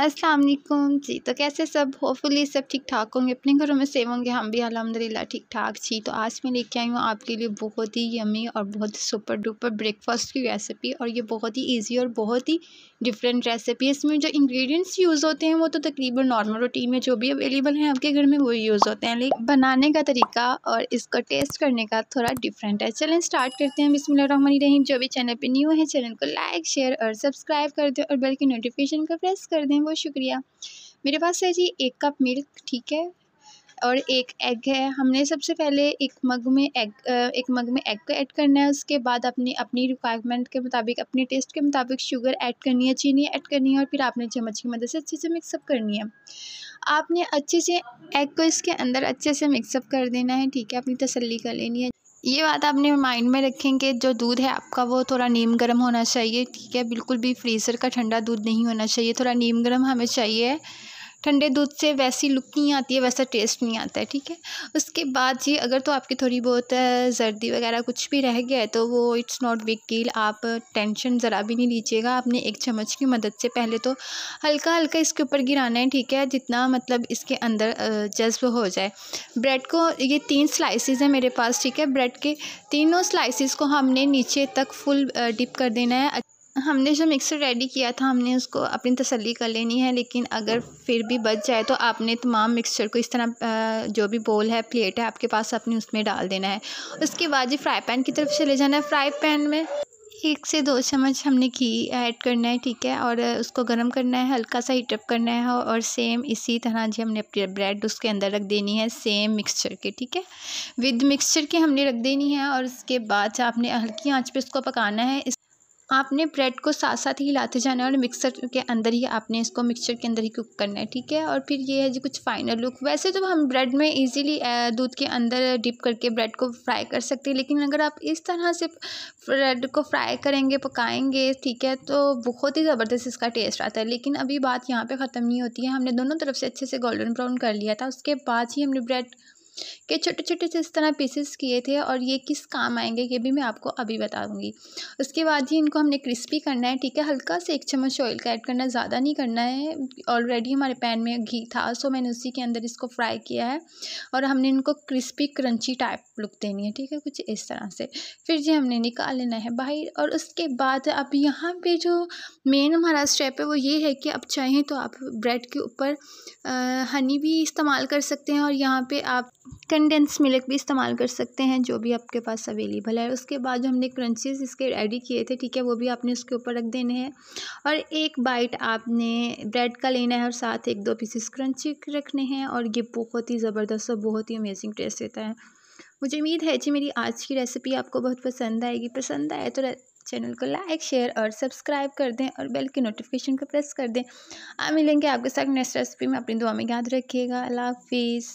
अस्सलाम वालेकुम जी तो कैसे सब होपफुली सब ठीक ठाक होंगे अपने घरों में सेव होंगे हम भी अलहमदिल्ला ठीक ठाक जी तो आज मैं लेके आई हूँ आपके लिए बहुत ही यमी और बहुत ही सुपर डुपर ब्रेकफास्ट की रेसिपी और ये बहुत ही इजी और बहुत ही डिफरेंट रेसिपी है इसमें जो इंग्रेडिएंट्स यूज़ होते हैं वो तो तकरीबन नॉर्मल रूटीन में जो भी अवेलेबल हैं आपके घर में वो यूज़ होते हैं लेकिन बनाने का तरीका और इसको टेस्ट करने का थोड़ा डिफरेंट है चलें स्टार्ट करते हैं बिसमिल रहीम जो भी चैनल पर न्यू है चैनल को लाइक शेयर और सब्सक्राइब कर दें और बल्कि नोटिफिकेशन का प्रेस कर दें बहुत शुक्रिया मेरे पास है जी एक कप मिल्क ठीक है और एक एग है हमने सबसे पहले एक मग में एग एक मग में एग को ऐड करना है उसके बाद अपनी अपनी रिक्वायरमेंट के मुताबिक अपने टेस्ट के मुताबिक शुगर ऐड करनी है चीनी ऐड करनी है और फिर आपने चम्मच की मदद से अच्छे से मिक्सअप करनी है आपने अच्छे से एग को इसके अंदर अच्छे से मिक्सअप कर देना है ठीक है अपनी तसल्ली कर लेनी है ये बात आपने माइंड में रखें कि जो दूध है आपका वो थोड़ा नीम गर्म होना चाहिए ठीक है बिल्कुल भी फ्रीज़र का ठंडा दूध नहीं होना चाहिए थोड़ा नीम गर्म हमें चाहिए ठंडे दूध से वैसी लुक नहीं आती है वैसा टेस्ट नहीं आता है ठीक है उसके बाद जी अगर तो आपकी थोड़ी बहुत सर्दी वगैरह कुछ भी रह गया है तो वो इट्स नॉट बिग डील आप टेंशन ज़रा भी नहीं लीजिएगा आपने एक चम्मच की मदद से पहले तो हल्का हल्का इसके ऊपर गिराना है ठीक है जितना मतलब इसके अंदर जज्ब हो जाए ब्रेड को ये तीन स्लाइसिस हैं मेरे पास ठीक है ब्रेड के तीनों स्लाइसिस को हमने नीचे तक फुल डिप कर देना है हमने जो मिक्सर रेडी किया था हमने उसको अपनी तसल्ली कर लेनी है लेकिन अगर फिर भी बच जाए तो आपने तमाम मिक्सचर को इस तरह जो भी बोल है प्लेट है आपके पास अपने उसमें डाल देना है उसके बाद जी फ्राई पैन की तरफ चले जाना है फ्राई पैन में एक से दो चम्मच हमने घी ऐड करना है ठीक है और उसको गर्म करना है हल्का सा हीटअप करना है और सेम इसी तरह जी हमने अपनी ब्रेड उसके अंदर रख देनी है सेम मिक्सचर के ठीक है विद मिक्सचर के हमने रख देनी है और उसके बाद आपने हल्की आँच पर उसको पकाना है आपने ब्रेड को साथ साथ ही हिलाते जाना है और मिक्सर के अंदर ही आपने इसको मिक्सचर के अंदर ही कुक करना है ठीक है और फिर ये है जी कुछ फाइनल लुक वैसे तो हम ब्रेड में इजीली दूध के अंदर डिप करके ब्रेड को फ्राई कर सकते हैं लेकिन अगर आप इस तरह से ब्रेड को फ्राई करेंगे पकाएंगे ठीक है तो बहुत ही ज़बरदस्त इसका टेस्ट आता है लेकिन अभी बात यहाँ पर ख़त्म नहीं होती है हमने दोनों तरफ से अच्छे से गोल्डन ब्राउन कर लिया था उसके बाद ही हमने ब्रेड के छोटे छोटे जिस तरह पीसेस किए थे और ये किस काम आएंगे ये भी मैं आपको अभी बताऊँगी उसके बाद ही इनको हमने क्रिस्पी करना है ठीक है हल्का से एक चम्मच ऑयल का ऐड करना ज़्यादा नहीं करना है ऑलरेडी हमारे पैन में घी था सो मैंने उसी के अंदर इसको फ्राई किया है और हमने इनको क्रिस्पी क्रंची टाइप लुक देनी है ठीक है कुछ इस तरह से फिर जी हमने निकाल लेना है बाहर और उसके बाद अब यहाँ पर जो मेन हमारा स्टेप है वो ये है कि आप चाहें तो आप ब्रेड के ऊपर हनी भी इस्तेमाल कर सकते हैं और यहाँ पर आप कंडेंस मिल्क भी इस्तेमाल कर सकते हैं जो भी आपके पास अवेलेबल है उसके बाद जो हमने क्रंचेस इसके रेडी किए थे ठीक है वो भी आपने उसके ऊपर रख देने हैं और एक बाइट आपने ब्रेड का लेना है और साथ एक दो पीसेस क्रंची रखने हैं और ये बहुत ही ज़बरदस्त और बहुत ही अमेजिंग टेस्ट देता है मुझे उम्मीद है जी मेरी आज की रेसिपी आपको बहुत पसंद आएगी पसंद आए तो चैनल को लाइक शेयर और सब्सक्राइब कर दें और बेल के नोटिफिकेशन को प्रेस कर दें आप मिलेंगे आपके साथ नेक्स्ट रेसिपी में अपनी दुआ में याद रखिएगा अल्लाह हाफिज़